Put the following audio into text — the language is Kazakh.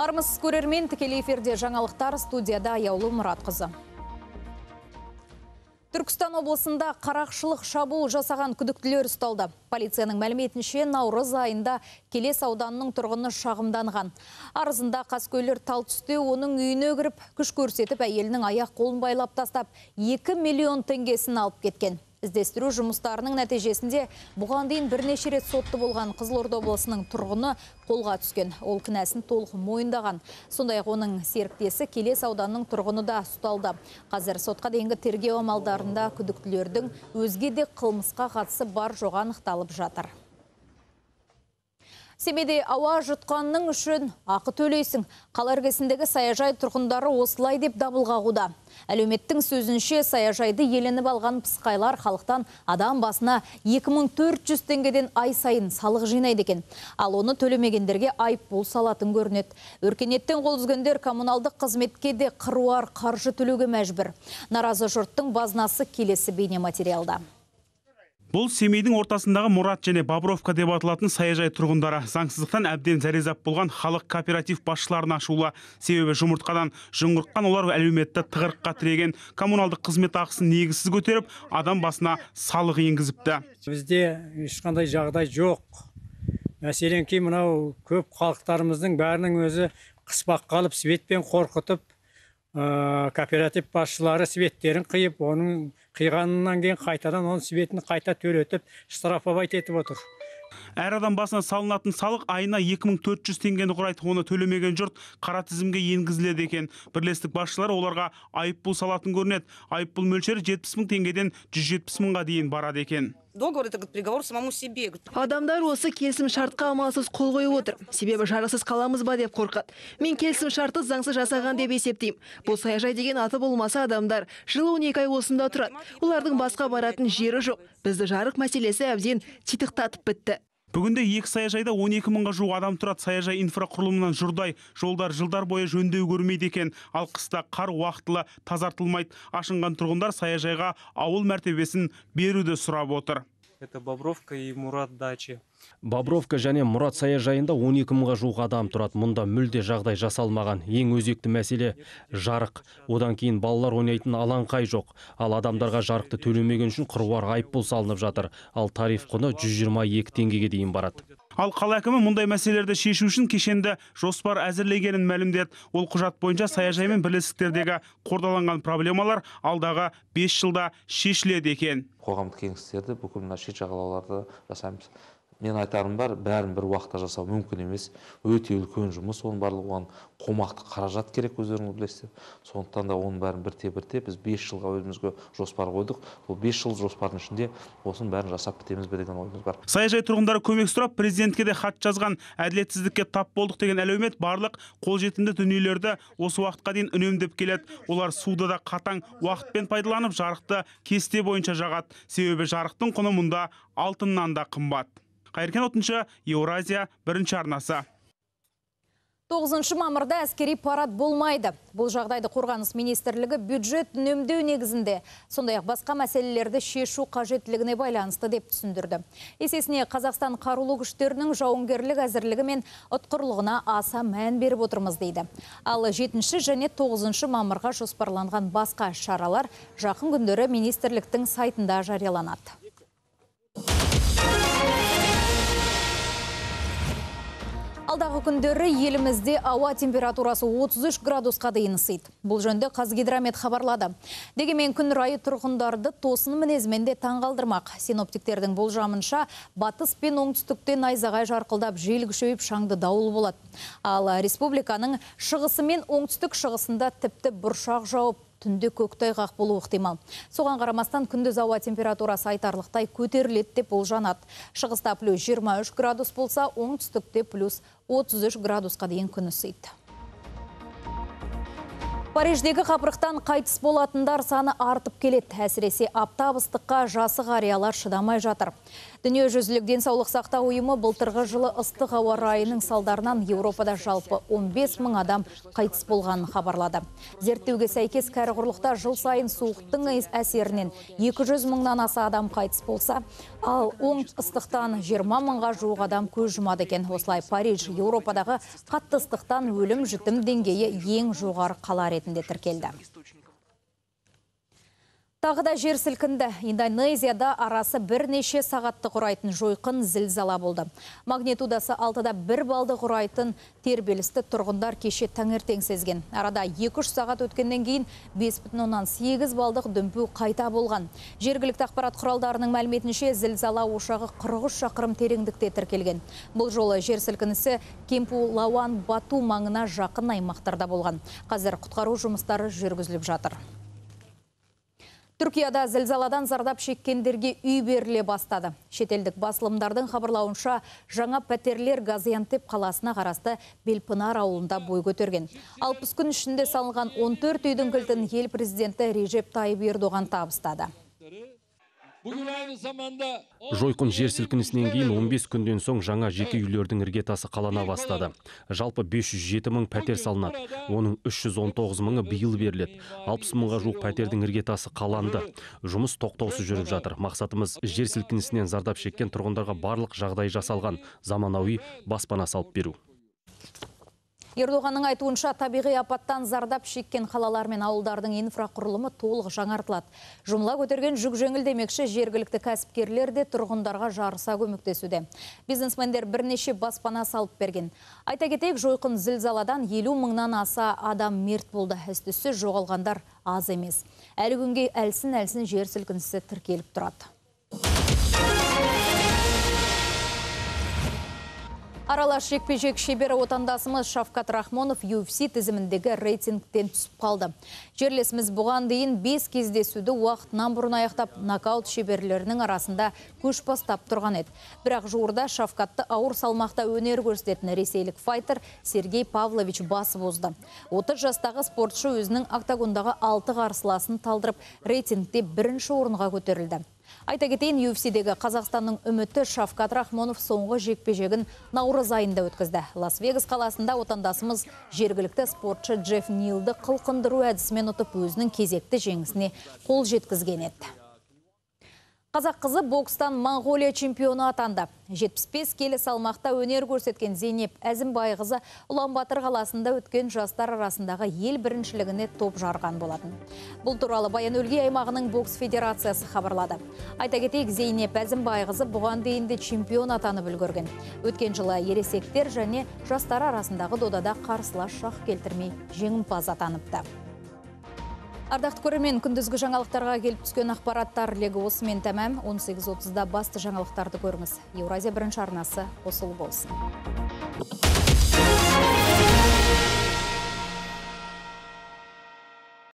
армысыз көрермен тікелей эфирде жаңалықтар студияда аяулы қызы. түркістан облысында қарақшылық шабуыл жасаған күдіктілер ұсталды полицияның мәліметінше наурыз айында келес ауданының тұрғыны шағымданған арызында қаскөйлер тал түсте оның үйіне кіріп күш көрсетіп әйелінің аяқ қолын байлап тастап 2 миллион теңгесін алып кеткен Іздестіру жұмыстарының нәтижесінде бұған дейін бірнеше рет сотты болған Қызылорда облысының тұрғыны қолға түскен. Ол кінәсін толық мойындаған. Сондай-ақ оның серіктесі Келес ауданының тұрғыны да ұсталды. Қазір сотқа дейінгі тергеу амалдарында күдіктілердің өзге де қылмысқа қатысы бар жоған анықталып жатыр семейде ауа жұтқанның үшін ақы төлейсің қала саяжай тұрғындары осылай деп дабылға ғуда. әлеуметтің сөзінше саяжайды еленіп алған пысқайлар халықтан адам басына 2400 тенгеден ай сайын салық жинайды екен ал оны төлемегендерге бол салатын көрінеді өркениеттен қол үзгендер коммуналдық қызметке де қыруар қаржы төлеуге мәжбүр наразы жұрттың базнасы келесі бейнематериалда бұл семейдің ортасындағы мұрат және бобровка деп аталатын саяжай тұрғындары заңсыздықтан әбден зәрезап болған халық кооператив басшыларына ашулы себебі жұмыртқадан жұңғырыққан олар әлеуметті тығырыққа тіреген коммуналдық қызмет ақысын негізсіз көтеріп адам басына салық енгізіпті бізде ешқандай жағдай жоқ мәселен кей мынау көп халықтарымыздың бәрінің өзі қыспаққа алып светпен қорқытып ә, кооператив басшылары светтерін қиып оның қиғанынан кейін қайтадан оның светін қайта төлетіп штрафовать етіп отыр әр адам басына салынатын салық айына 2400 теңгені құрайды оны төлемеген жұрт қара тізімге енгізіледі екен бірлестік басшылары оларға айыппұл салатын көрінеді айыппұл мөлшері жетпіс мың теңгеден жүз жетпіс мыңға дейін барады екен договор это приговор самому себе адамдар осы келісім шартқа амалсыз қол қойып отыр себебі жарысыз қаламыз ба деп қорқады мен келісім шартты заңсыз жасаған деп есептеймін бұл саяжай деген аты болмаса адамдар жылы 12 ай осында тұрады олардың басқа баратын жері жоқ бізді жарық мәселесі әбден титықтатып бітті бүгінде екі саяжайда он екі мыңға жуық адам тұрады саяжай инфрақұрылымынан жұрдай жолдар жылдар бойы жөндеу көрмейді екен ал қыста қар уақытылы тазартылмайды ашынған тұрғындар саяжайға ауыл мәртебесін беруді сұрап отыр это бобровка и мурат дачи бобровка және мұрат саяжайында 12 мыңға жуық адам тұрады мұнда мүлде жағдай жасалмаған ең өзекті мәселе жарық одан кейін балалар ойнайтын қай жоқ ал адамдарға жарықты төлемеген үшін қыруар айыппұл салынып жатыр ал тариф құны 122 теңгеге дейін барады ал қала әкімі мұндай мәселелерді шешу үшін кешенді жоспар әзірлегенін мәлімдеді ол құжат бойынша саяжай мен бірлестіктердегі қордаланған проблемалар алдағы бес жылда шешіледі екен қоғамдық кеңестерді бүкіл мына шет жағалауларды жасаймыз мен айтарым бар бәрін бір уақытта жасау мүмкін емес өте үлкен жұмыс оның барлығы оған қомақты қаражат керек өздеріңіз білесіздер сондықтан да оның бәрін бірте бірте біз бес жылға өзімізге жоспар қойдық ол бес жыл жоспардың ішінде осының бәрін жасап бітеміз бе деген ойымыз бар саяжай тұрғындары көмек сұрап президентке де хат жазған әділетсіздікке тап болдық деген әлеумет барлық қолжетімді дүниелерді осы уақытқа дейін үнемдеп келеді олар суды да қатаң уақытпен пайдаланып жарықты кесте бойынша жағады себебі жарықтың құны мұнда алтыннан да қымбат қайыркен отыншы еуразия бірінші арнасы тоғызыншы мамырда әскери парад болмайды бұл жағдайды қорғаныс министрлігі бюджет үнемдеу негізінде сондай ақ басқа мәселелерді шешу қажеттілігіне байланысты деп түсіндірді есесіне қазақстан қарулы күштерінің жауынгерлік әзірлігі мен ұтқырлығына аса мән беріп отырмыз дейді ал жетінші және тоғызыншы мамырға жоспарланған басқа шаралар жақын күндері министрліктің сайтында жарияланады Алдағы күндері елімізде ауа температурасы 33 градусқа дейін ысиды. Бұл жөнде Қазгидромет хабарлады. Дегенмен күн райы тұрғындарды тосын мінезімен де таңғалдырмақ. Синоптиктердің болжамынша батыс пен оңтүстікте найзағай жарқылдап жел күшейіп шаңды дауыл болады. Ал республиканың шығысы мен оңтүстік шығысында тіпті бұршақ жауып түнде көктайғақ болуы ықтимал. Соған қарамастан күндіз ауа температурасы айтарлықтай көтеріледі деп болжанады. Шығыста плюс 23 градус болса, оңтүстікте плюс 33 градусқа дейін күн ысиды париждегі қапырықтан қайтыс болатындар саны артып келет, әсіресе аптабыстыққа ыстыққа жасы ғариялар шыдамай жатыр дүниежүзілік денсаулық сақта ұйымы бұлтырғы жылы ыстық ауа райының салдарынан еуропада жалпы 15 мың адам қайтыс болғанын хабарлады зерттеуге сәйкес кәрі құрлықта жыл сайын суықтың әсерінен 200 мыңнан аса адам қайтыс болса ал оң ыстықтан 20 мыңға жуық адам көз жұмады екен осылай париж еуропадағы қатты ыстықтан өлім жітім деңгейі ең жоғары қала ретінде тіркелді Тағы да жер сілкінді. Индонезияда арасы бірнеше сағатты құрайтын жойқын зілзала болды. Магнитудасы алтыда бір балды құрайтын тербелісті тұрғындар кеше таңертең сезген. Арада 2-3 сағат өткеннен кейін 5,8 балдық дүмпу қайта болған. Жергілікті ақпарат құралдарының мәліметінше зілзала ошағы 43 шақырым тереңдікте тіркелген. Бұл жолы жер сілкінісі Кемпу Лауан Бату маңына жақын аймақтарда болған. Қазір құтқару жұмыстары жүргізіліп жатыр. Түркияда зілзаладан зардап шеккендерге үй беріле бастады. Шетелдік басылымдардың хабарлауынша жаңа пәтерлер Газиантеп қаласына қарасты Белпынар ауылында бой көтерген. 60 күн ішінде салынған 14 үйдің кілтін ел президенті Режеп Тайып Ердоған табыстады. Жойқын жер сілкінісінен кейін 15 күнден соң жаңа жеке үйлердің іргетасы қалана бастады. Жалпы 507 мың пәтер салынады. Оның 319 мыңы биыл беріледі. 60 мыңға жуық пәтердің іргетасы қаланды. Жұмыс тоқтаусыз жүріп жатыр. Мақсатымыз жер сілкінісінен зардап шеккен тұрғындарға барлық жағдай жасалған заманауи баспана салып беру. Ердоғанның айтуынша табиғи апаттан зардап шеккен қалалар мен ауылдардың инфрақұрылымы толық жаңартылады. Жұмыла көтерген жүк демекші жергілікті кәсіпкерлер де тұрғындарға жарыса көмектесуде. Бизнесмендер бірнеше баспана салып берген. Айта кетейік, жойқын зілзаладан елу мыңнан аса адам мерт болды. әстісі жоғалғандар аз емес. Әлі күнге әлсін-әлсін жер сілкінісі тіркеліп тұрады. аралас жекпе-жек шебері отандасымыз Шавкат Рахмонов UFC тізіміндегі рейтингтен түсіп қалды. Жерлесіміз бұған дейін 5 кездесуді уақытынан бұрын аяқтап, нокаут шеберлерінің арасында көш бастап тұрған еді. Бірақ жуырда Шавкатты ауыр салмақта өнер көрсететін ресейлік файтер Сергей Павлович басы бозды. 30 жастағы спортшы өзінің октагондағы 6 қарсыласын талдырып, рейтингте бірінші орынға көтерілді. Айта кетейін, UFC-дегі Қазақстанның үміті Шавкат Рахмонов соңғы жекпе-жегін наурыз айында өткізді. Лас-Вегас қаласында отандасымыз жергілікті спортшы Джефф Нилді қылқындыру әдісімен ұтып өзінің кезекті жеңісіне қол жеткізген етті. Қазақ қызы бокстан Моңғолия чемпионы атанды. 75 келі салмақта өнер көрсеткен Зейнеп Әзімбай қызы Ұланбатыр қаласында өткен жастар арасындағы ел біріншілігіне топ жарған болатын. Бұл туралы Баян Өлге аймағының бокс федерациясы хабарлады. Айта кетейік Зейнеп Әзімбай қызы бұған дейін де чемпион атанып үлгерген. Өткен жылы ересектер және жастар арасындағы додада қарсылас шақ келтірмей жеңімпаз атаныпты. Ардақты көрімен күндізгі жаңалықтарға келіп түскен ақпараттар легі осымен тәмәм. 18.30-да басты жаңалықтарды көріңіз. Еуразия бірінші арнасы қосылы болсын.